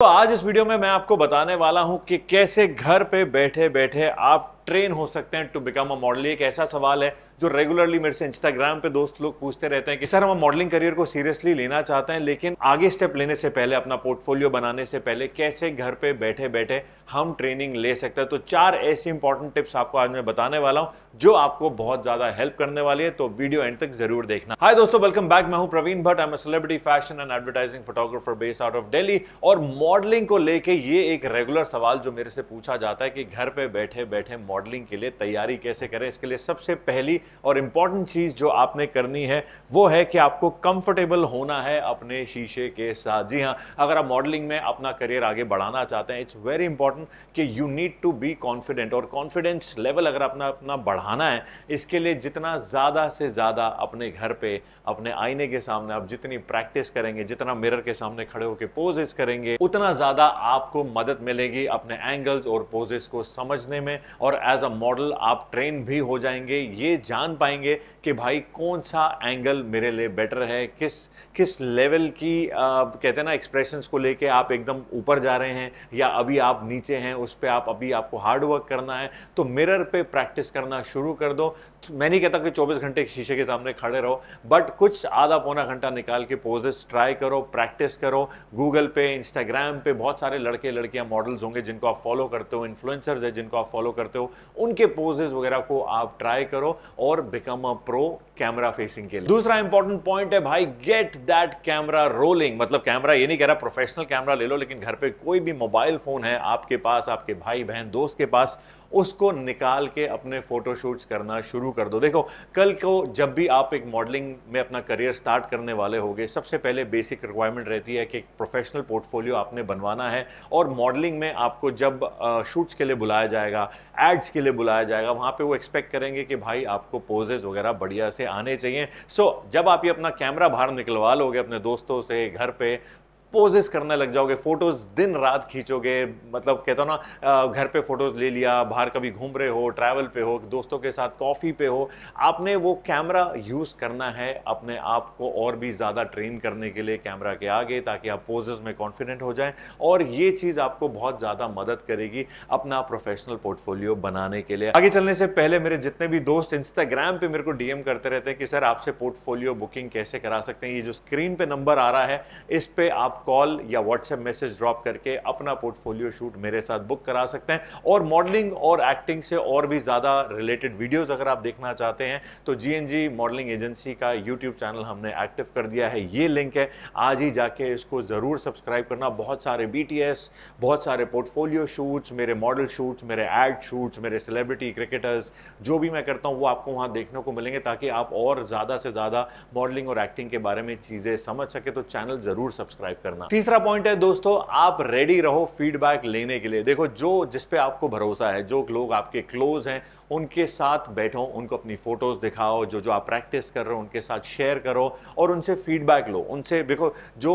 तो आज इस वीडियो में मैं आपको बताने वाला हूं कि कैसे घर पे बैठे बैठे आप ट्रेन हो सकते हैं टू बिकम अ मॉडल एक ऐसा सवाल है जो रेगुलरली मेरे से इंस्टाग्राम पे दोस्त लोग पूछते रहते हैं कि सर हम मॉडलिंग करियर को सीरियसली लेना चाहते हैं लेकिन आगे स्टेप लेने से पहले अपना पोर्टफोलियो बनाने से पहले कैसे घर पे बैठे बैठे हम ट्रेनिंग ले सकते हैं तो चार ऐसी इंपॉर्टेंट टिप्स आपको आज मैं बताने वाला हूँ जो आपको बहुत ज्यादा हेल्प करने वाली है तो वीडियो एंड तक जरूर देखना हाय दोस्तों वेलकम बैक मैं हूँ Praveen Bhatt I am celebrity fashion and advertising photographer base out of Delhi और मॉडलिंग को लेके ये एक रेगुलर सवाल जो मेरे से पूछा जाता है कि घर पे बैठे बैठे मॉडल मॉडलिंग के लिए तैयारी कैसे करें इसके लिए सबसे पहली और इम्पॉर्टेंट चीज़ जो आपने करनी है वो है कि आपको कंफर्टेबल होना है अपने शीशे के साथ जी हाँ अगर आप मॉडलिंग में अपना करियर आगे बढ़ाना चाहते हैं इट्स वेरी इंपॉर्टेंट कि you need to be confident और कॉन्फिडेंस लेवल अगर अपना अपना बढ़ाना है इसके लिए जितना ज़्यादा से ज़्यादा अपने घर पर अपने आईने के सामने आप जितनी प्रैक्टिस करेंगे जितना मिरर के सामने खड़े होकर पोजेस करेंगे उतना ज़्यादा आपको मदद मिलेगी अपने एंगल्स और पोजेस को समझने में और एज अ मॉडल आप ट्रेन भी हो जाएंगे ये जान पाएंगे कि भाई कौन सा एंगल मेरे लिए बेटर है किस किस लेवल की आ, कहते हैं ना एक्सप्रेशंस को लेके आप एकदम ऊपर जा रहे हैं या अभी आप नीचे हैं उस पर आप अभी आपको हार्ड वर्क करना है तो मिरर पे प्रैक्टिस करना शुरू कर दो मैं नहीं कहता कि 24 घंटे शीशे के सामने खड़े रहो बट कुछ आधा पौना घंटा निकाल के पोजेस ट्राई करो प्रैक्टिस करो गूगल पे इंस्टाग्राम पे बहुत सारे लड़के लड़कियां मॉडल्स होंगे जिनको आप फॉलो करते हो इन्फ्लुएंसर्स है जिनको आप फॉलो करते हो उनके पोजेज वगैरह को आप ट्राई करो और become a pro camera facing के लिए दूसरा इंपॉर्टेंट पॉइंट है भाई गेट दैट कैमरा रोलिंग मतलब कैमरा ये नहीं कह रहा प्रोफेशनल कैमरा ले लो लेकिन घर पे कोई भी मोबाइल फोन है आपके पास आपके भाई बहन दोस्त के पास उसको निकाल के अपने फोटोशूट्स करना शुरू कर दो देखो कल को जब भी आप एक मॉडलिंग में अपना करियर स्टार्ट करने वाले होगे सबसे पहले बेसिक रिक्वायरमेंट रहती है कि एक प्रोफेशनल पोर्टफोलियो आपने बनवाना है और मॉडलिंग में आपको जब शूट्स के लिए बुलाया जाएगा एड्स के लिए बुलाया जाएगा वहाँ पर वो एक्सपेक्ट करेंगे कि भाई आपको पोजेज वगैरह बढ़िया से आने चाहिए सो so, जब आप ये अपना कैमरा बाहर निकलवा लोगे अपने दोस्तों से घर पे पोजेस करने लग जाओगे फोटोज दिन रात खींचोगे मतलब कहता हूँ ना घर पे फोटोज ले लिया बाहर कभी घूम रहे हो ट्रैवल पे हो दोस्तों के साथ कॉफ़ी पे हो आपने वो कैमरा यूज़ करना है अपने आप को और भी ज़्यादा ट्रेन करने के लिए कैमरा के आगे ताकि आप पोजेज में कॉन्फिडेंट हो जाए और ये चीज़ आपको बहुत ज़्यादा मदद करेगी अपना प्रोफेशनल पोर्टफोलियो बनाने के लिए आगे चलने से पहले मेरे जितने भी दोस्त इंस्टाग्राम पे मेरे को डीएम करते रहते हैं कि सर आपसे पोर्टफोलियो बुकिंग कैसे करा सकते हैं ये जो स्क्रीन पे नंबर आ रहा है इस पर आप कॉल या व्हाट्सएप मैसेज ड्रॉप करके अपना पोर्टफोलियो शूट मेरे साथ बुक करा सकते हैं और मॉडलिंग और एक्टिंग से और भी ज़्यादा रिलेटेड वीडियोज़ अगर आप देखना चाहते हैं तो जी मॉडलिंग एजेंसी का यूट्यूब चैनल हमने एक्टिव कर दिया है ये लिंक है आज ही जाके इसको ज़रूर सब्सक्राइब करना बहुत सारे बी बहुत सारे पोर्टफोलियो शूट्स मेरे मॉडल शूट्स मेरे एड शूट्स मेरे सेलिब्रिटी क्रिकेटर्स जो भी मैं करता हूँ वो आपको वहाँ देखने को मिलेंगे ताकि आप और ज़्यादा से ज़्यादा मॉडलिंग और एक्टिंग के बारे में चीज़ें समझ सके तो चैनल ज़रूर सब्सक्राइब कर करना तीसरा पॉइंट है दोस्तों आप रेडी रहो फीडबैक लेने के लिए देखो जो जिस पे आपको भरोसा है जो लोग आपके क्लोज हैं उनके साथ बैठो उनको अपनी फोटोज दिखाओ जो जो आप प्रैक्टिस कर रहे हो उनके साथ शेयर करो और उनसे फीडबैक लो उनसे देखो जो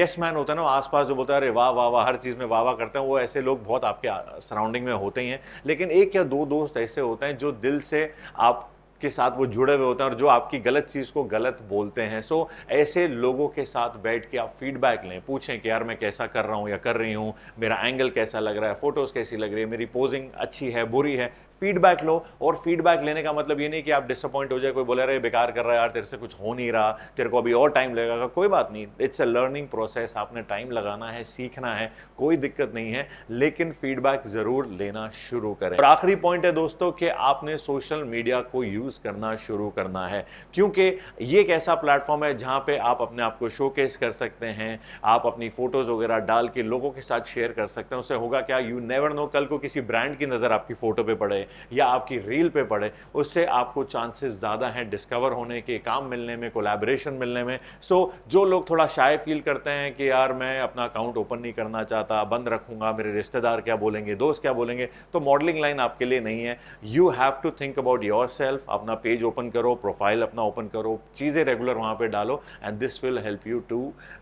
यस मैन होता है ना आसपास जो बोलता है अरे वाह वाह वाह हर चीज़ में वाह वाह करते हैं वो ऐसे लोग बहुत आपके सराउंडिंग में होते ही हैं लेकिन एक या दो दोस्त ऐसे होते हैं जो दिल से आप के साथ वो जुड़े हुए होते हैं और जो आपकी गलत चीज़ को गलत बोलते हैं सो ऐसे लोगों के साथ बैठ के आप फीडबैक लें पूछें कि यार मैं कैसा कर रहा हूँ या कर रही हूँ मेरा एंगल कैसा लग रहा है फ़ोटोज़ कैसी लग रही है मेरी पोजिंग अच्छी है बुरी है फीडबैक लो और फीडबैक लेने का मतलब ये नहीं कि आप डिसअपॉइंट हो जाए कोई बोले रहे बेकार कर रहा है यार तेरे से कुछ हो नहीं रहा तेरे को अभी और टाइम लगेगा कोई बात नहीं इट्स अ लर्निंग प्रोसेस आपने टाइम लगाना है सीखना है कोई दिक्कत नहीं है लेकिन फीडबैक ज़रूर लेना शुरू करें और आखिरी पॉइंट है दोस्तों कि आपने सोशल मीडिया को यूज़ यूज़ करना शुरू करना है क्योंकि ये एक ऐसा प्लेटफॉर्म है जहाँ पे आप अपने आप को शोकेस कर सकते हैं आप अपनी फ़ोटोज़ वगैरह डाल के लोगों के साथ शेयर कर सकते हैं उससे होगा क्या यू नेवर नो कल को किसी ब्रांड की नज़र आपकी फ़ोटो पे पड़े या आपकी रील पे पड़े उससे आपको चांसेस ज़्यादा हैं डिस्कवर होने के काम मिलने में कोलेबरेशन मिलने में सो so, जो लोग थोड़ा शाय फील करते हैं कि यार मैं अपना अकाउंट ओपन नहीं करना चाहता बंद रखूंगा मेरे रिश्तेदार क्या बोलेंगे दोस्त क्या बोलेंगे तो मॉडलिंग लाइन आपके लिए नहीं है you have to think about yourself अपना पेज ओपन करो प्रोफाइल अपना ओपन करो चीज़ें रेगुलर वहाँ पे डालो and this will help you to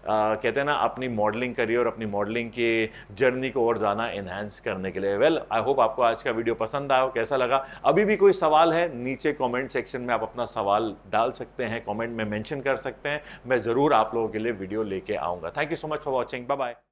कहते हैं ना अपनी मॉडलिंग करियर अपनी मॉडलिंग के जर्नी को और ज़्यादा इन्हेंस करने के लिए वेल आई होप आपको आज का वीडियो पसंद आया हो कैसा लगा अभी भी कोई सवाल है नीचे कॉमेंट सेक्शन में आप अपना सवाल डाल सकते हैं कॉमेंट में मैंशन कर सकते हैं मैं ज़रूर आप लोगों के लिए वीडियो लेके आऊँगा thank you so much for watching bye